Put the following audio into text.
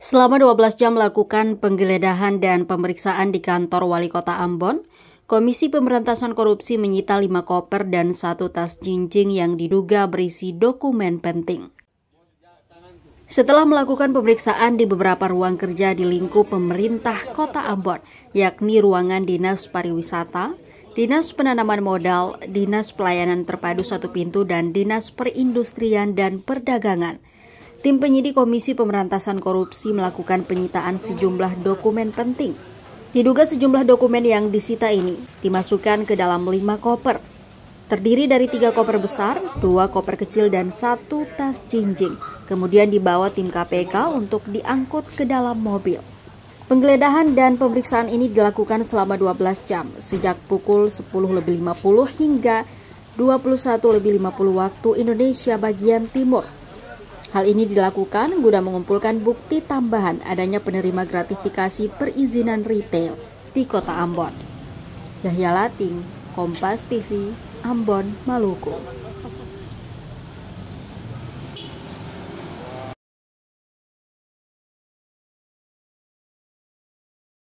Selama 12 jam melakukan penggeledahan dan pemeriksaan di kantor wali kota Ambon, Komisi Pemberantasan Korupsi menyita lima koper dan satu tas jinjing yang diduga berisi dokumen penting. Setelah melakukan pemeriksaan di beberapa ruang kerja di lingkup pemerintah kota Ambon, yakni ruangan Dinas Pariwisata, Dinas Penanaman Modal, Dinas Pelayanan Terpadu Satu Pintu, dan Dinas Perindustrian dan Perdagangan – Tim penyidik Komisi Pemberantasan Korupsi melakukan penyitaan sejumlah dokumen penting. Diduga sejumlah dokumen yang disita ini dimasukkan ke dalam lima koper. Terdiri dari tiga koper besar, dua koper kecil, dan satu tas cincin. Kemudian dibawa tim KPK untuk diangkut ke dalam mobil. Penggeledahan dan pemeriksaan ini dilakukan selama 12 jam, sejak pukul 10.50 hingga 21.50 waktu Indonesia bagian Timur. Hal ini dilakukan guna mengumpulkan bukti tambahan adanya penerima gratifikasi perizinan retail di kota Ambon. Yahya Lating, Kompas TV, Ambon, Maluku.